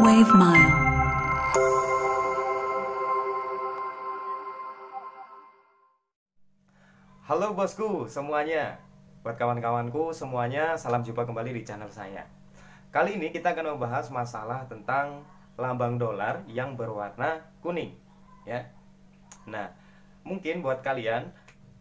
Wave Mile. Halo bosku semuanya. Buat kawan-kawanku semuanya, salam jumpa kembali di channel saya. Kali ini kita akan membahas masalah tentang lambang dolar yang berwarna kuning, ya. Nah, mungkin buat kalian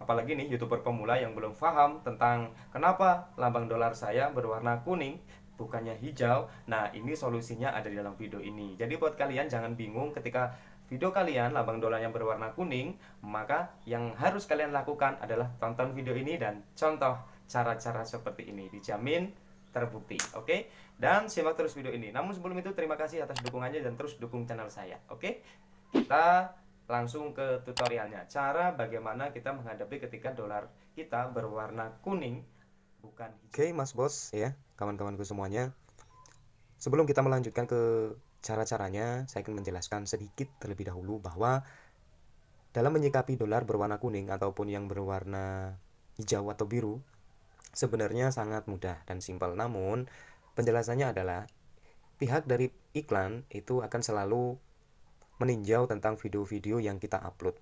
apalagi nih youtuber pemula yang belum paham tentang kenapa lambang dolar saya berwarna kuning bukannya hijau. Nah, ini solusinya ada di dalam video ini. Jadi buat kalian jangan bingung ketika video kalian lambang dolar yang berwarna kuning, maka yang harus kalian lakukan adalah tonton video ini dan contoh cara-cara seperti ini. Dijamin terbukti, oke? Okay? Dan simak terus video ini. Namun sebelum itu terima kasih atas dukungannya dan terus dukung channel saya, oke? Okay? Kita langsung ke tutorialnya. Cara bagaimana kita menghadapi ketika dolar kita berwarna kuning bukan Oke, okay, Mas Bos, ya, kawan-kawanku semuanya. Sebelum kita melanjutkan ke cara-caranya, saya ingin menjelaskan sedikit terlebih dahulu bahwa dalam menyikapi dolar berwarna kuning ataupun yang berwarna hijau atau biru, sebenarnya sangat mudah dan simpel. Namun, penjelasannya adalah pihak dari iklan itu akan selalu meninjau tentang video-video yang kita upload.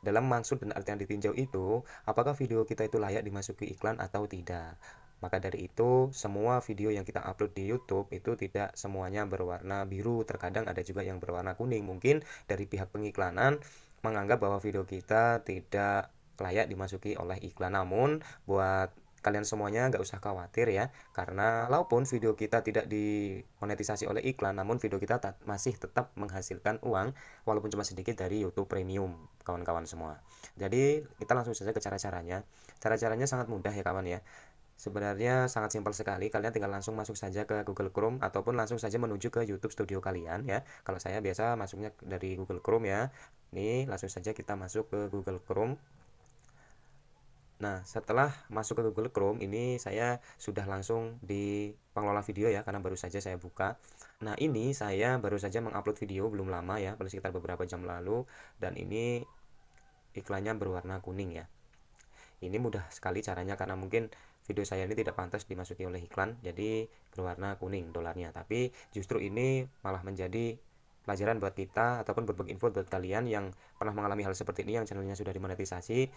Dalam maksud dan artian ditinjau itu, apakah video kita itu layak dimasuki iklan atau tidak. Maka dari itu, semua video yang kita upload di YouTube itu tidak semuanya berwarna biru, terkadang ada juga yang berwarna kuning. Mungkin dari pihak pengiklanan menganggap bahwa video kita tidak layak dimasuki oleh iklan. Namun, buat kalian semuanya nggak usah khawatir ya karena walaupun video kita tidak dimonetisasi oleh iklan namun video kita masih tetap menghasilkan uang walaupun cuma sedikit dari YouTube Premium kawan-kawan semua jadi kita langsung saja ke cara-caranya cara-caranya sangat mudah ya kawan ya Sebenarnya sangat simpel sekali, kalian tinggal langsung masuk saja ke Google Chrome ataupun langsung saja menuju ke YouTube Studio kalian ya. Kalau saya biasa masuknya dari Google Chrome ya. ini langsung saja kita masuk ke Google Chrome. Nah, setelah masuk ke Google Chrome, ini saya sudah langsung di pengelola video ya, karena baru saja saya buka. Nah, ini saya baru saja mengupload video belum lama ya, baru sekitar beberapa jam lalu, dan ini iklannya berwarna kuning ya. Ini mudah sekali caranya karena mungkin video saya ini tidak pantas dimasuki oleh iklan, jadi berwarna kuning dolarnya. Tapi justru ini malah menjadi pelajaran buat kita ataupun berbagi info buat kalian yang pernah mengalami hal seperti ini yang channelnya sudah dimonetisasi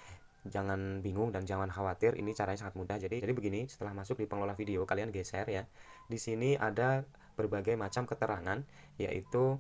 jangan bingung dan jangan khawatir ini caranya sangat mudah jadi jadi begini setelah masuk di pengelola video kalian geser ya di sini ada berbagai macam keterangan yaitu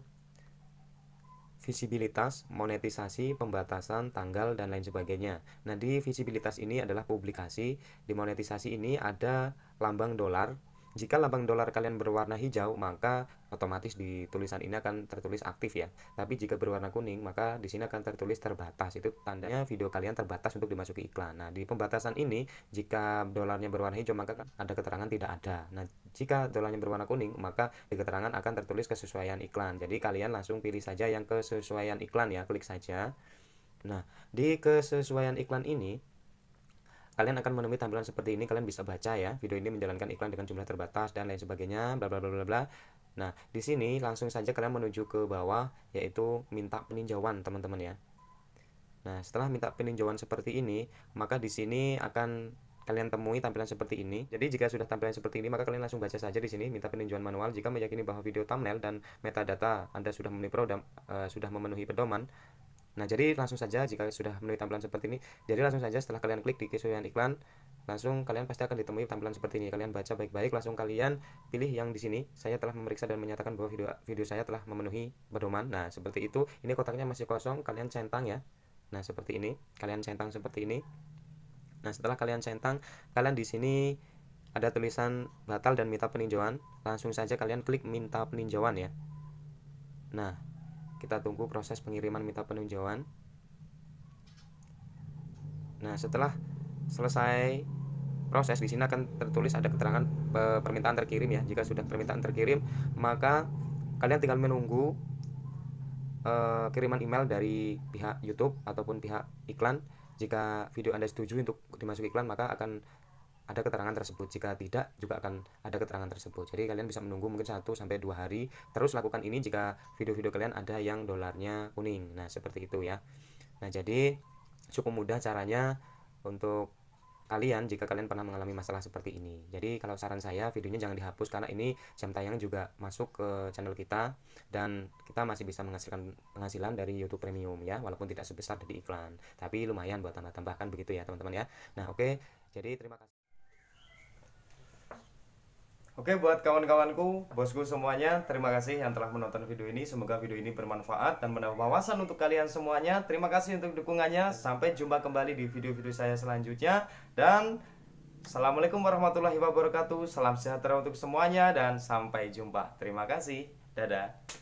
visibilitas, monetisasi, pembatasan, tanggal, dan lain sebagainya. Nah, di visibilitas ini adalah publikasi, di monetisasi ini ada lambang dolar, jika lambang dolar kalian berwarna hijau, maka otomatis di tulisan ini akan tertulis aktif ya. Tapi jika berwarna kuning, maka di sini akan tertulis terbatas. Itu tandanya video kalian terbatas untuk dimasuki iklan. Nah, di pembatasan ini jika dolarnya berwarna hijau maka ada keterangan tidak ada. Nah, jika dolarnya berwarna kuning, maka di keterangan akan tertulis kesesuaian iklan. Jadi kalian langsung pilih saja yang kesesuaian iklan ya, klik saja. Nah, di kesesuaian iklan ini kalian akan menemui tampilan seperti ini kalian bisa baca ya video ini menjalankan iklan dengan jumlah terbatas dan lain sebagainya bla bla bla bla bla nah di sini langsung saja kalian menuju ke bawah yaitu minta peninjauan teman-teman ya nah setelah minta peninjauan seperti ini maka di sini akan kalian temui tampilan seperti ini. Jadi jika sudah tampilan seperti ini maka kalian langsung baca saja di sini minta peninjauan manual jika meyakini bahwa video thumbnail dan metadata Anda sudah memenuhi eh, sudah memenuhi pedoman Nah, jadi langsung saja jika sudah menemui tampilan seperti ini, jadi langsung saja setelah kalian klik di kesesuaian iklan, langsung kalian pasti akan ditemui tampilan seperti ini. Kalian baca baik-baik, langsung kalian pilih yang di sini. Saya telah memeriksa dan menyatakan bahwa video video saya telah memenuhi pedoman. Nah, seperti itu. Ini kotaknya masih kosong, kalian centang ya. Nah, seperti ini. Kalian centang seperti ini. Nah, setelah kalian centang, kalian di sini ada tulisan batal dan minta peninjauan. Langsung saja kalian klik minta peninjauan ya. Nah, kita tunggu proses pengiriman minta peninjauan nah setelah selesai proses di sini akan tertulis ada keterangan permintaan terkirim ya jika sudah permintaan terkirim maka kalian tinggal menunggu uh, kiriman email dari pihak YouTube ataupun pihak iklan jika video anda setuju untuk dimasuk iklan maka akan ada keterangan tersebut jika tidak juga akan ada keterangan tersebut jadi kalian bisa menunggu mungkin 1 sampai dua hari terus lakukan ini jika video-video kalian ada yang dolarnya kuning nah seperti itu ya nah jadi cukup mudah caranya untuk kalian jika kalian pernah mengalami masalah seperti ini. Jadi kalau saran saya videonya jangan dihapus karena ini jam tayang juga masuk ke channel kita dan kita masih bisa menghasilkan penghasilan dari YouTube Premium ya walaupun tidak sebesar dari iklan. Tapi lumayan buat tambah-tambahkan begitu ya teman-teman ya. Nah, oke. Okay. Jadi terima kasih Oke, buat kawan-kawanku, bosku semuanya, terima kasih yang telah menonton video ini. Semoga video ini bermanfaat dan menambah wawasan untuk kalian semuanya. Terima kasih untuk dukungannya. Sampai jumpa kembali di video-video saya selanjutnya. Dan Assalamualaikum warahmatullahi wabarakatuh. Salam sejahtera untuk semuanya dan sampai jumpa. Terima kasih. Dadah.